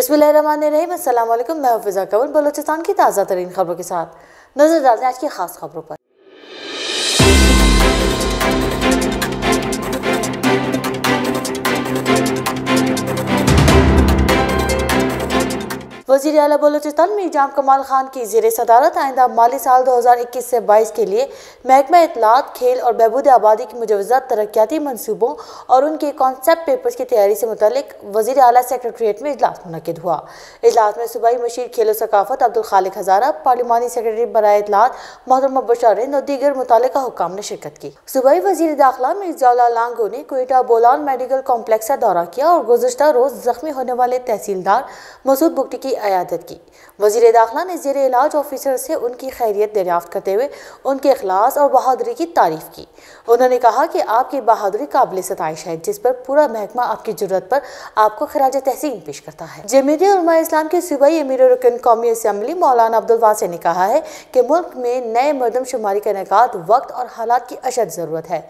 बिसमीम मैं हफिज़ा कवन बलोचिस्तान की ताज़ा तरीन खबरों के साथ नजर डालते हैं आज की खास खबरों पर वजी अला बलोचिस्तान में जाम कमाल खान की जेर सदारत आइंदा माली साल दो हज़ार इक्कीस से बाईस के लिए महकमा इतलात खेल और बहबूद आबादी की मुजवजा तरक्याती मनसूबों और उनके कॉन्सेप्ट पेपर्स की तैयारी से मुतलिक वजी अली सेक्रट्रियट में इजलास मनकद हुआ इजलास में सूबाई मशीर खेल सकाफत अब्दुल खालिक हज़ारा पार्लिमानी सेक्रेटरी बरए इतलात मोहतरमा बशारिंद और दीगर मुतल हुकाम ने शिरकत की सूबाई वजी दाखिला मिर्जा लांगो ने कोयटा बोलान मेडिकल कॉम्प्लेक्स का दौरा किया और गुजशत रोज़ जख्मी होने वाले तहसीलदार मसूद बुगटी की अयादत की वजीर दाखिला ने जेर इलाज ऑफिसर से उनकी खैरियत दरियाफ़त करते हुए उनके अखलास और बहादुरी की तारीफ़ की उन्होंने कहा कि आपकी बहादुरी काबिल सतश है जिस पर पूरा महकमा आपकी जरूरत पर आपको खराज तहसीन पेश करता है जमीरमा इस्लाम के सूबाई अमीर रुकन कौमी असम्बली मौलाना अब्दुल ने कहा है कि मुल्क में नए मरदमशुमारी का इनका वक्त और हालात की अशद ज़रूरत है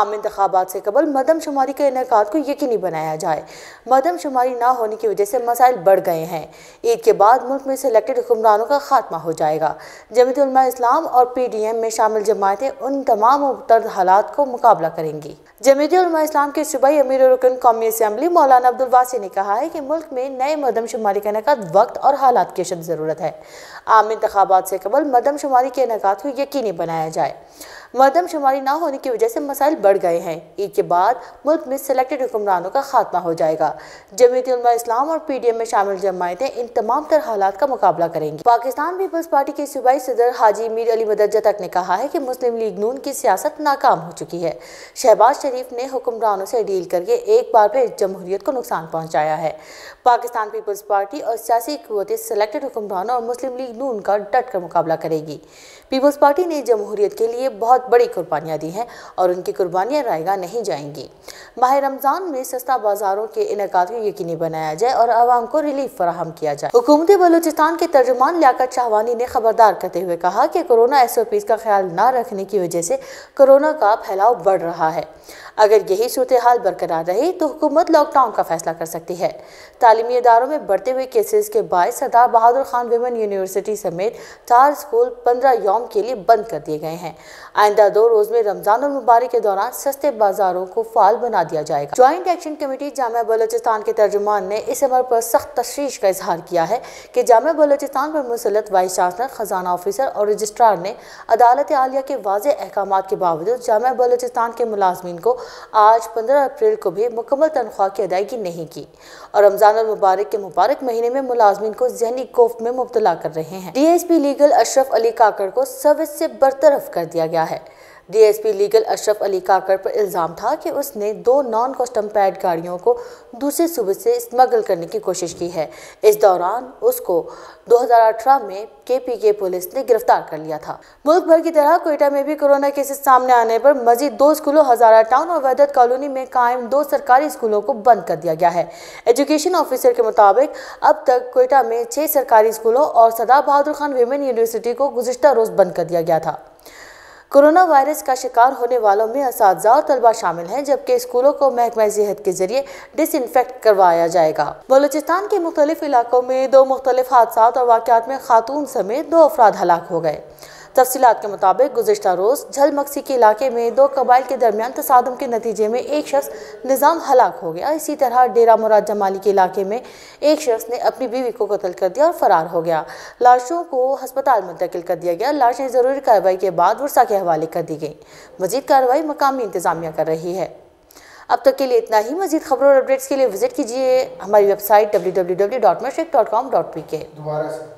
आम इंतबात से कबल मरदमशुमारी के इनका को यकीनी बनाया जाए मरदमशुमारी ना होने की वजह से मसाइल बढ़ गए हैं ईद के बाद मुल्क में सिलेक्टेड हुक्मरानों का खात्मा हो जाएगा जमीतलमा इस्लाम और पी डी एम में शामिल जमातें उन तमाम मुबतर्द हालात को मुकाबला करेंगी जमीतलमा इस्लाम के सूबाई अमीर रुकन कौमी असम्बली मौलाना अब्दुलवासी ने कहा है कि मुल्क में नए मरदमशुमारी का इनका वक्त और हालात की अशद ज़रूरत है आम इंतबात से कबल मरदमशुमारी के इनका को यकीनी बनाया जाए मरदमशुमारी ना होने की वजह से मसाइल बढ़ गए हैं ईद के बाद मुल्क में सिलेक्टेड हुक्मरानों का खात्मा हो जाएगा जमीत इस्लाम और पी डी एम में शामिल जमायतें इन तमाम तर हालात का मुकाबला करेंगी पाकिस्तान पीपल्स पार्टी के सूबाई सदर हाजी मीर अली मदर जतक ने कहा है कि मुस्लिम लीग नून की सियासत नाकाम हो चुकी है शहबाज शरीफ ने हुक्मरानों से डील करके एक बार फिर जमहूरियत को नुकसान पहुंचाया है पाकिस्तान पीपल्स पार्टी और सियासी कवतें सिलेक्टेड हुक्मरानों और मुस्लिम लीग नून का डट कर मुकाबला करेगी पीपल्स पार्टी ने जमहूरियत के लिए बहुत बहुत बड़ी कुर्बानियाँ दी हैं और उनकी कुर्बानियाँ रायगा नहीं जाएंगी माह रमज़ान में सस्ता बाज़ारों के इनका को यकीनी बनाया जाए और आवाम को रिलीफ फराहम किया जाए हुकूमती बलूचिस्तान के तर्जुमान लियात शाहवानी ने खबरदार करते हुए कहा कि कोरोना एस ओ पीज का ख्याल न रखने की वजह से कोरोना का फैलाव बढ़ रहा है अगर यही सूरत हाल बरकरार रही तो हुकूमत लॉकडाउन का फैसला कर सकती है तालीमी इदारों में बढ़ते हुए केसेस के बायस सरदार बहादुर खान वेमन यूनिवर्सिटी समेत चार स्कूल पंद्रह यौम के लिए बंद कर दिए गए हैं आइंदा दो रोज में रमजान और मुबारक के दौरान सस्ते बाजारों को फाल बना दिया जाएगा ज्वाइंट एक्शन कमेटी जामा बलोचिस्तान के तर्जुमान ने इस अमर पर सख्त तशीश का इजहार किया है कि जामा बलोचिस्तान पर मुसलत वाइस चांसलर खजाना ऑफिसर और रजिस्ट्रार ने अदालत आलिया के वाज अहकाम के बावजूद जामा बलोचिस्तान के मुलाजमन को आज पंद्रह अप्रैल को भी मुकम्मल तनख्वाह की अदायगी नहीं की और रमजान और मुबारक के मुबारक महीने में मुलाजमन को जहनी कोफ में मुबतला कर रहे हैं D S P legal Ashraf Ali Kakar को सर्विस से बरतरफ कर दिया गया है है डीएसपी लीगल अशरफ अली काकर पर इल्ज़ाम था कि उसने दो नॉन कस्टम पैड गाड़ियों को दूसरे सूबे से स्मगल करने की कोशिश की है इस दौरान उसको 2018 में केपीके पुलिस ने गिरफ्तार कर लिया था मुल्क भर की तरह कोयटा में भी कोरोना केसेस सामने आने पर मजीद दो स्कूलों हजारा टाउन और वहदत कॉलोनी में कायम दो सरकारी स्कूलों को बंद कर दिया गया है एजुकेशन ऑफिसर के मुताबिक अब तक कोयटा में छः सरकारी स्कूलों और सदा बहादुर खान वेमेन यूनिवर्सिटी को गुजशत रोज़ बंद कर दिया गया था कोरोना वायरस का शिकार होने वालों में इस और तलबा शामिल हैं जबकि स्कूलों को महकमा सेहत के जरिए डिसइनफेक्ट करवाया जाएगा बलोचिस्तान के मुख्तलिफ इलाकों में दो मुख्तलिफ हादसा और वाकत में खातून समेत दो अफराद हलाक हो गए तफसीत के मुताबिक गुजशत रोज़ झलमक्सी के इलाके में दो कबाइल के दरमियान तसादम के नतीजे में एक शख्स निज़ाम हलाक हो गया इसी तरह डेरा मुराद जमाली के इलाके में एक शख्स ने अपनी बीवी को कत्ल कर दिया और फरार हो गया लाशों को हस्पताल मुंतकिल कर दिया गया लाशें ज़रूरी कार्रवाई के बाद वर्षा के हवाले कर दी गई मजीद कार्रवाई मकामी इंतजामिया कर रही है अब तक के लिए इतना ही मजीद खबरों और अपडेट्स के लिए विजिट कीजिए हमारी website W W W dot Mashriq dot com dot P के